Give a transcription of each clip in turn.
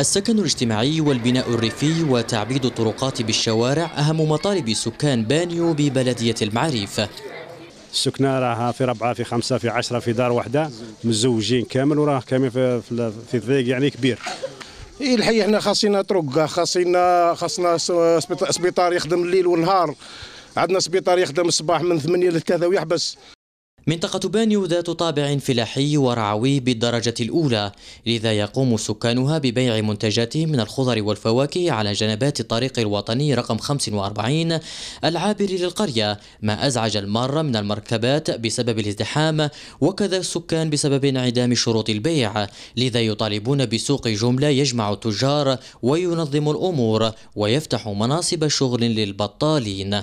السكن الاجتماعي والبناء الريفي وتعبيد الطرقات بالشوارع أهم مطالب سكان بانيو ببلدية المعريف السكنة راها في ربعة في خمسة في عشرة في دار واحدة مزوجين كامل وراه كامل في, في الضيق يعني كبير الحي احنا خاصينا طرق خاصينا خاصنا سبيطار يخدم الليل والنهار عندنا سبيطار يخدم الصباح من ثمانية لكذا ويحبس منطقة بانيو ذات طابع فلاحي ورعوي بالدرجة الأولى لذا يقوم سكانها ببيع منتجاتهم من الخضر والفواكه على جنبات الطريق الوطني رقم 45 العابر للقرية ما أزعج المارة من المركبات بسبب الازدحام وكذا السكان بسبب انعدام شروط البيع لذا يطالبون بسوق جملة يجمع التجار وينظم الأمور ويفتح مناصب شغل للبطالين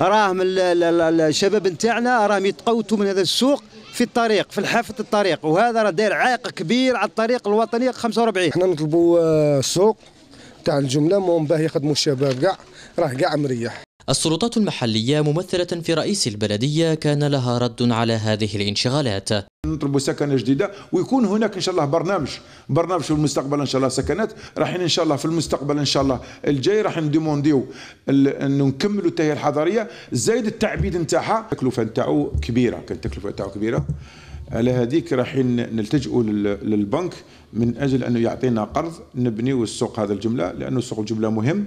اراهم الشباب نتاعنا راهم يتقوتوا من هذا السوق في الطريق في الحافه الطريق وهذا راه داير عائق كبير على الطريق الوطنيه 45 احنا نطلبوا السوق آه، تاع الجمله مهم باه يخدموا الشباب كاع راه كاع مريح السلطات المحلية ممثلة في رئيس البلدية كان لها رد على هذه الانشغالات نطلبوا سكنه جديده ويكون هناك ان شاء الله برنامج برنامج في المستقبل ان شاء الله سكنات راح ان شاء الله في المستقبل ان شاء الله الجاي راح نديمونديو انه نكملوا التهيئه الحضريه زائد التعبيد نتاعها التكلفه نتاعو كبيره كانت التكلفه نتاعو كبيره على هذيك راح نلتجئوا للبنك من اجل انه يعطينا قرض نبنيو السوق هذا الجمله لانه سوق الجمله مهم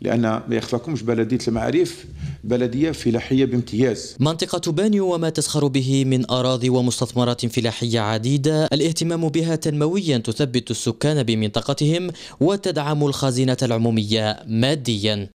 لان ما يخفاكمش بلديه المعارف بلديه فلاحيه بامتياز. منطقه بانيو وما تسخر به من اراضي ومستثمرات فلاحيه عديده، الاهتمام بها تنمويا تثبت السكان بمنطقتهم وتدعم الخزينه العموميه ماديا.